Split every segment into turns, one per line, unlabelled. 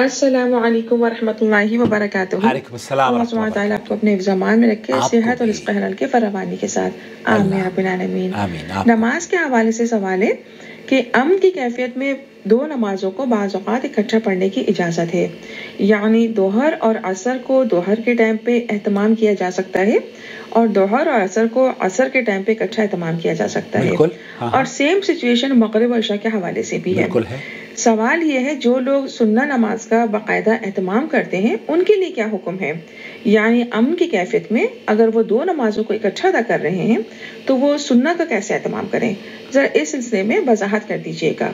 السلام علیکم ورحمۃ اللہ وبرکاتہ اللہ کو اپنے زمان میں رکھے صحت اور کے کے فراوانی ساتھ نماز کے حوالے سے سوال ہے کہ ام کی کیفیت میں دو نمازوں کو بعض اوقات اکٹھا پڑھنے کی اجازت ہے یعنی دوہر اور عصر کو دوہر کے ٹائم پہ اہتمام کیا جا سکتا ہے اور دوہر اور عصر کو عصر کے ٹائم پہ اکٹھا اہتمام کیا جا سکتا ہے ہاں، ہاں۔ اور سیم سچویشن مغرب عشاء کے حوالے سے بھی ہے سوال یہ ہے جو لوگ سننا نماز کا باقاعدہ اہتمام کرتے ہیں ان کے لیے کیا حکم ہے یعنی امن کی کیفیت میں اگر وہ دو نمازوں کو اکٹھا ادا کر رہے ہیں تو وہ سننا کا کیسے اہتمام کریں ذرا اس سلسلے میں وضاحت کر دیجیے گا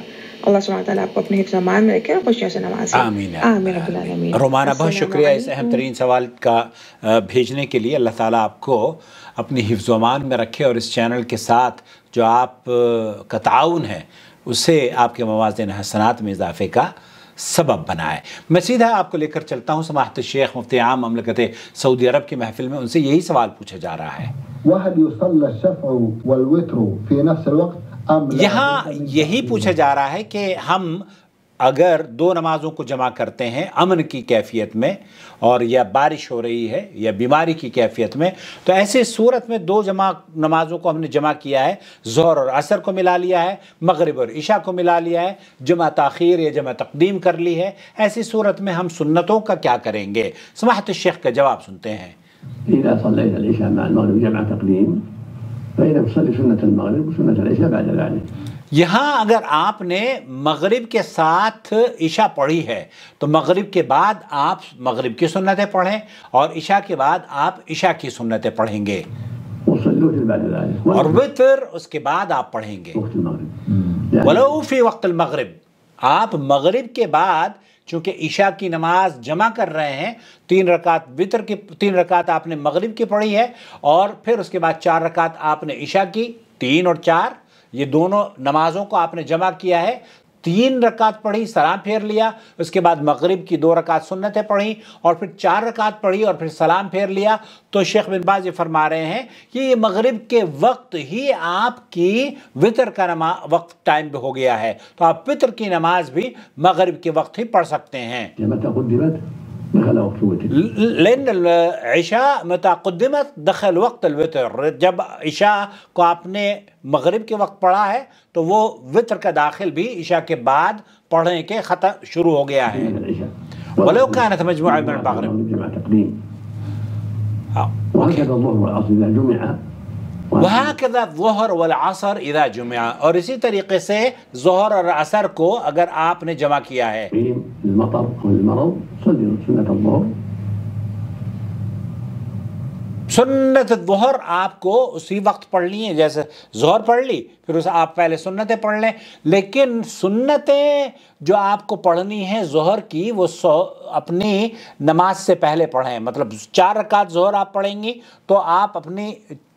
اللہ سبحانہ تعالیٰ آپ کو اپنے حفظ امان میں رکھے اور خوشیوں سے نماز آمین آمین رومانہ بہت شکریہ اس اہم ترین سوال کا بھیجنے کے لیے اللہ تعالیٰ آپ کو اپنی حفظ و امان میں رکھے اور اس چینل کے ساتھ جو آپ کا تعاون ہے اسے آپ کے موازن حسنات میں اضافے کا سبب بنا ہے میں سیدھا آپ کو لے کر چلتا ہوں سماحت شیخ مفتی عام مملکت سعودی عرب کی محفل میں ان سے یہی سوال پوچھا جا رہا ہے یہاں یہی پوچھا جا رہا ہے کہ ہم اگر دو نمازوں کو جمع کرتے ہیں امن کی کیفیت میں اور یا بارش ہو رہی ہے یا بیماری کی کیفیت میں تو ایسے صورت میں دو جمع نمازوں کو ہم نے جمع کیا ہے زہر اور عصر کو ملا لیا ہے مغرب اور عشاء کو ملا لیا ہے جمع تاخیر یا جمع تقدیم کر لی ہے ایسی صورت میں ہم سنتوں کا کیا کریں گے سماحت شیخ کا جواب سنتے ہیں المغرب جمع بعد ذلک یہاں اگر آپ نے مغرب کے ساتھ عشاء پڑھی ہے تو مغرب کے بعد آپ مغرب کی سنتیں پڑھیں اور عشاء کے بعد آپ عشاء کی سنتیں پڑھیں گے اور وطر اس کے بعد آپ پڑھیں گے ولو فی وقت المغرب آپ مغرب کے بعد چونکہ عشاء کی نماز جمع کر رہے ہیں تین رکعت وطر کی تین رکعت آپ نے مغرب کی پڑھی ہے اور پھر اس کے بعد چار رکعت آپ نے عشاء کی تین اور چار یہ دونوں نمازوں کو آپ نے جمع کیا ہے تین رکعت پڑھی سلام پھیر لیا اس کے بعد مغرب کی دو رکعت سنتیں پڑھی اور پھر چار رکعت پڑھی اور پھر سلام پھیر لیا تو شیخ بن باز یہ فرما رہے ہیں کہ یہ مغرب کے وقت ہی آپ کی وطر کا نماز وقت ٹائم ہو گیا ہے تو آپ وطر کی نماز بھی مغرب کے وقت ہی پڑھ سکتے ہیں دخل وقت الوتر لان العشاء متى قدمت دخل وقت الوتر जब عشاء को आपने मगरिब के वक्त पढ़ा है तो वो वितर का दाखिल भी ईशा के बाद पढ़ने के खत्म शुरू हो गया है ولو كانت مجموعة من المغرب آه. وهكذا الظهر والعصر إذا جمع وهكذا الظهر والعصر إذا جمع और इसी तरीके से जोहर और असर को अगर आपने जमा किया है المطر والمرض دن سنت اللہ سنت ظہر آپ کو اسی وقت پڑھنی ہے جیسے ظہر پڑھ لی پھر اسے آپ پہلے سنتیں پڑھ لیں لیکن سنتیں جو آپ کو پڑھنی ہیں ظہر کی وہ سو اپنی نماز سے پہلے پڑھیں مطلب چار رکعت ظہر آپ پڑھیں گی تو آپ اپنی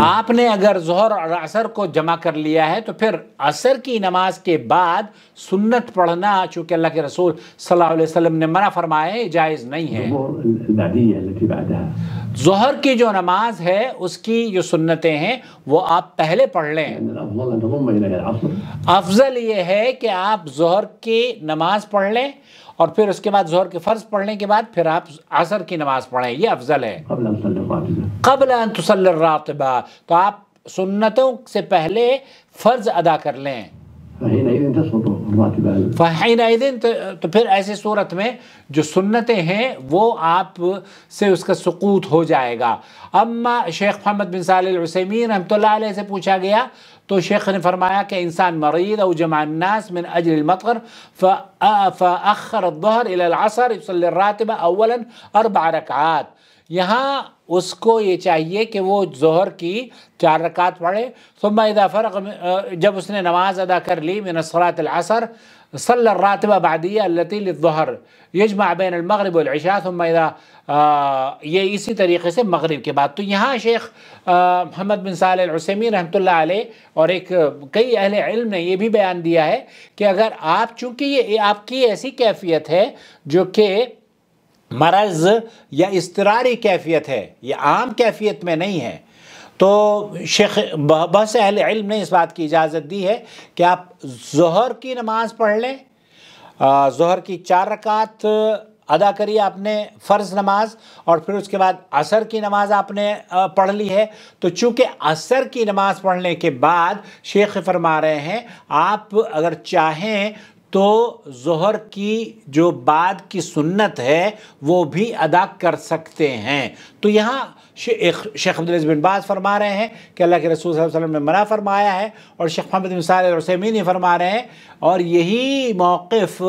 آپ نے اگر ظہر اور عصر کو جمع کر لیا ہے تو پھر عصر کی نماز کے بعد سنت پڑھنا چونکہ اللہ کے رسول صلی اللہ علیہ وسلم نے منع فرمایا جائز نہیں ہے ظہر کی جو نماز ہے اس کی جو سنتیں ہیں وہ آپ پہلے پڑھ لیں افضل یہ ہے کہ آپ ظہر کی نماز پڑھ لیں اور پھر اس کے بعد ظہر کے فرض پڑھنے کے بعد پھر آپ عصر کی نماز پڑھیں یہ افضل ہے قبل ان تسل الراتبہ تو آپ سنتوں سے پہلے فرض ادا کر لیں فہ دن تو پھر ایسے صورت میں جو سنتیں ہیں وہ آپ سے اس کا سقوط ہو جائے گا اما شیخ محمد بن صالح العسیمین رحمت رحمۃ علیہ سے پوچھا گیا تو شیخ نے فرمایا کہ انسان مرید او جمع الناس من اجل المطر فأخر الظہر الى العصر يصلي الراتبہ اولا اربع رکعات یہاں اس کو یہ چاہیے کہ وہ ظہر کی چار رکعت پڑھے ثم اذا فرق جب اس نے نماز ادا کر لی من الصر صلی الرۃب آبادی اللہ تل ظہر یجما بین المغرب والعشاء ثم اذا یہ اسی طریقے سے مغرب کے بعد تو یہاں شیخ محمد بن صالح العسیمی رحمۃ اللہ علیہ اور ایک کئی اہل علم نے یہ بھی بیان دیا ہے کہ اگر آپ چونکہ یہ آپ کی ایسی کیفیت ہے جو کہ مرض یا استراری کیفیت ہے یہ عام کیفیت میں نہیں ہے تو شیخ سے اہل علم نے اس بات کی اجازت دی ہے کہ آپ ظہر کی نماز پڑھ لیں ظہر کی چار رکعت ادا کری آپ نے فرض نماز اور پھر اس کے بعد عصر کی نماز آپ نے پڑھ لی ہے تو چونکہ عصر کی نماز پڑھنے کے بعد شیخ فرما رہے ہیں آپ اگر چاہیں تو ظہر کی جو بعد کی سنت ہے وہ بھی ادا کر سکتے ہیں تو یہاں شیخ بن باز فرما رہے ہیں کہ اللہ کے رسول صلی اللہ علیہ وسلم نے منع فرمایا ہے اور شیخ محمد علیہ وسلم رسمین فرما رہے ہیں اور یہی موقف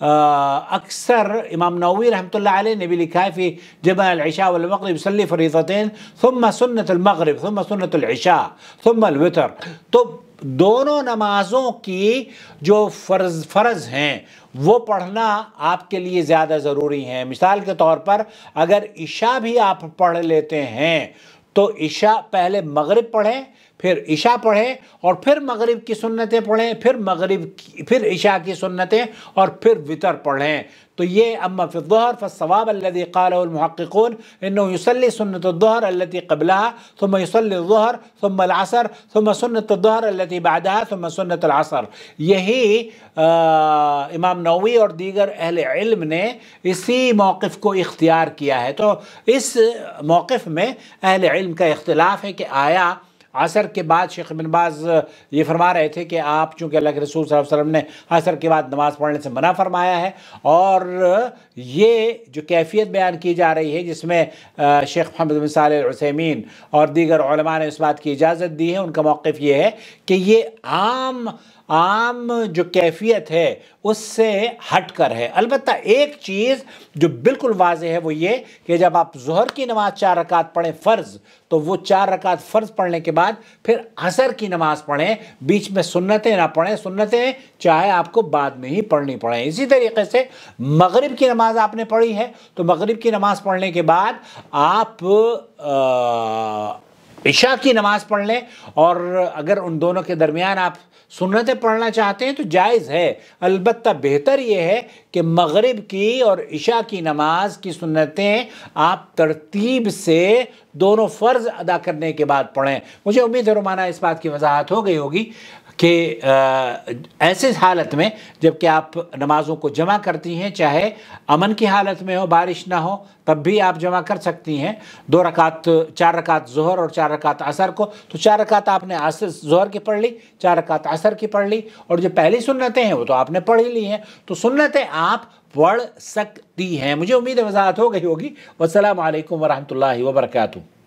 اکثر امام نووی رحمۃ اللہ علیہ نے بھی لکھا ہے فی جمع العشاء والمغرب صلی فریضتین ثم سنت المغرب ثم سنت العشاء ثم الوطر تو دونوں نمازوں کی جو فرض فرض ہیں وہ پڑھنا آپ کے لیے زیادہ ضروری ہیں مثال کے طور پر اگر عشاء بھی آپ پڑھ لیتے ہیں تو عشاء پہلے مغرب پڑھیں پھر عشاء پڑھیں اور پھر مغرب کی سنتیں پڑھیں پھر مغرب کی پھر عشاء کی سنتیں اور پھر وطر پڑھیں تو یہ اما فی الظہر فالصواب الذي قعلٰ المحققون انه يصلي سنت الظهر التي قبلها ثم يصلي الظهر ثم العصر ثم سنت الظهر التي بعدها ثم سنت العصر یہی امام نووی اور دیگر اہل علم نے اسی موقف کو اختیار کیا ہے تو اس موقف میں اہل علم کا اختلاف ہے کہ آیا عصر کے بعد شیخ باز یہ فرما رہے تھے کہ آپ چونکہ اللہ کے رسول صلی اللہ علیہ وسلم نے عصر کے بعد نماز پڑھنے سے منع فرمایا ہے اور یہ جو کیفیت بیان کی جا رہی ہے جس میں شیخ محمد بن صالح بصالسمین اور دیگر علماء نے اس بات کی اجازت دی ہے ان کا موقف یہ ہے کہ یہ عام عام جو کیفیت ہے اس سے ہٹ کر ہے البتہ ایک چیز جو بالکل واضح ہے وہ یہ کہ جب آپ ظہر کی نماز چار رکعت پڑھیں فرض تو وہ چار رکعت فرض پڑھنے کے بعد پھر عصر کی نماز پڑھیں بیچ میں سنتیں نہ پڑھیں سنتیں چاہے آپ کو بعد میں ہی پڑھنی پڑھیں اسی طریقے سے مغرب کی نماز آپ نے پڑھی ہے تو مغرب کی نماز پڑھنے کے بعد آپ عشاء کی نماز پڑھ لیں اور اگر ان دونوں کے درمیان آپ سنتیں پڑھنا چاہتے ہیں تو جائز ہے البتہ بہتر یہ ہے کہ مغرب کی اور عشاء کی نماز کی سنتیں آپ ترتیب سے دونوں فرض ادا کرنے کے بعد پڑھیں مجھے امید ہے رومانہ اس بات کی وضاحت ہو گئی ہوگی کہ ایسے حالت میں جب کہ آپ نمازوں کو جمع کرتی ہیں چاہے امن کی حالت میں ہو بارش نہ ہو تب بھی آپ جمع کر سکتی ہیں دو رکعت چار رکعت ظہر اور چار رکعت عصر کو تو چار رکعت آپ نے اصر ظہر کی پڑھ لی چار رکعت عصر کی پڑھ لی اور جو پہلی سنتیں ہیں وہ تو آپ نے پڑھ ہی لی ہیں تو سنتیں آپ پڑھ سکتی ہیں مجھے امید وضاحت ہو گئی ہوگی والسلام علیکم ورحمۃ اللہ وبرکاتہ